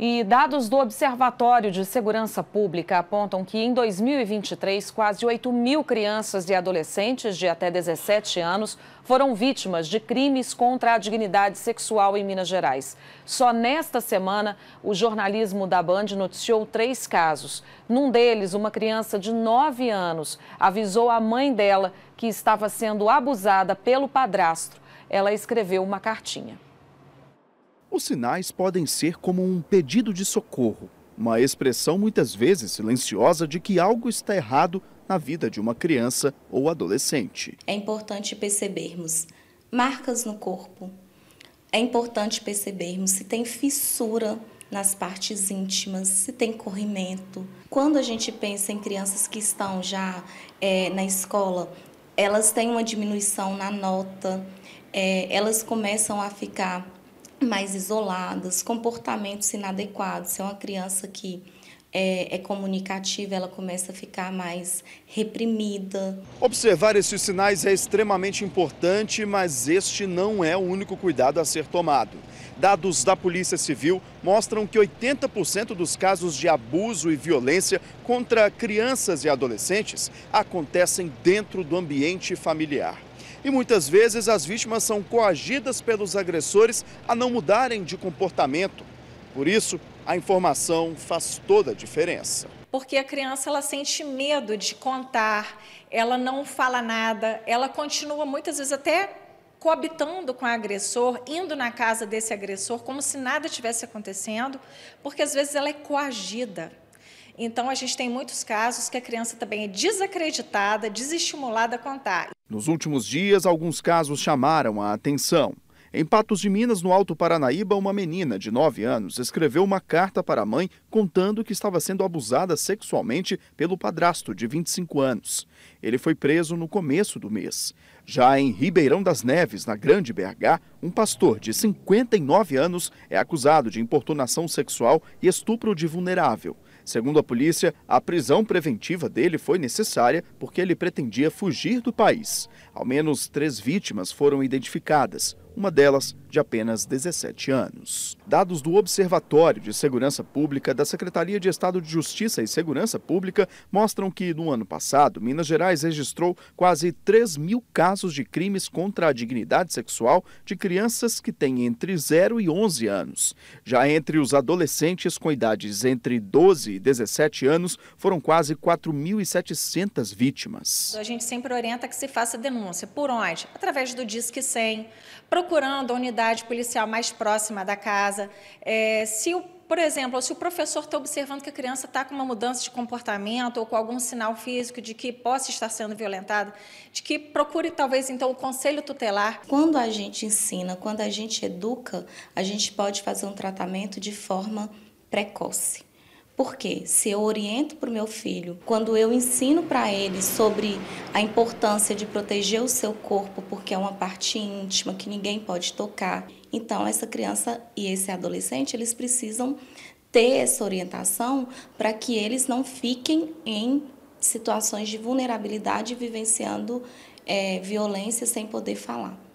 E dados do Observatório de Segurança Pública apontam que em 2023, quase 8 mil crianças e adolescentes de até 17 anos foram vítimas de crimes contra a dignidade sexual em Minas Gerais. Só nesta semana, o jornalismo da Band noticiou três casos. Num deles, uma criança de 9 anos avisou a mãe dela que estava sendo abusada pelo padrasto. Ela escreveu uma cartinha. Os sinais podem ser como um pedido de socorro, uma expressão muitas vezes silenciosa de que algo está errado na vida de uma criança ou adolescente. É importante percebermos marcas no corpo, é importante percebermos se tem fissura nas partes íntimas, se tem corrimento. Quando a gente pensa em crianças que estão já é, na escola, elas têm uma diminuição na nota, é, elas começam a ficar mais isoladas, comportamentos inadequados. Se é uma criança que é, é, comunicativa, ela começa a ficar mais reprimida. Observar esses sinais é extremamente importante, mas este não é o único cuidado a ser tomado. Dados da Polícia Civil mostram que 80% dos casos de abuso e violência contra crianças e adolescentes acontecem dentro do ambiente familiar e muitas vezes as vítimas são coagidas pelos agressores a não mudarem de comportamento. Por isso, a informação faz toda a diferença. Porque a criança ela sente medo de contar, ela não fala nada, ela continua muitas vezes até coabitando com o agressor, indo na casa desse agressor como se nada tivesse acontecendo, porque às vezes ela é coagida. Então, a gente tem muitos casos que a criança também é desacreditada, desestimulada a contar. Nos últimos dias, alguns casos chamaram a atenção. Em Patos de Minas, no Alto Paranaíba, uma menina de 9 anos escreveu uma carta para a mãe contando que estava sendo abusada sexualmente pelo padrasto de 25 anos. Ele foi preso no começo do mês. Já em Ribeirão das Neves, na Grande BH, um pastor de 59 anos é acusado de importunação sexual e estupro de vulnerável. Segundo a polícia, a prisão preventiva dele foi necessária porque ele pretendia fugir do país. Ao menos três vítimas foram identificadas, uma delas de apenas 17 anos. Dados do Observatório de Segurança Pública da Secretaria de Estado de Justiça e Segurança Pública mostram que, no ano passado, Minas Gerais registrou quase 3 mil casos de crimes contra a dignidade sexual de crianças que têm entre 0 e 11 anos. Já entre os adolescentes com idades entre 12 e 17 anos, foram quase 4.700 vítimas. A gente sempre orienta que se faça denúncia denúncia. Por onde? Através do Disque 100, procurando a unidade policial mais próxima da casa. É, se o por exemplo, se o professor está observando que a criança está com uma mudança de comportamento ou com algum sinal físico de que possa estar sendo violentada, de que procure talvez então o conselho tutelar. Quando a gente ensina, quando a gente educa, a gente pode fazer um tratamento de forma precoce. Porque se eu oriento para o meu filho, quando eu ensino para ele sobre a importância de proteger o seu corpo, porque é uma parte íntima que ninguém pode tocar, então essa criança e esse adolescente, eles precisam ter essa orientação para que eles não fiquem em situações de vulnerabilidade vivenciando é, violência sem poder falar.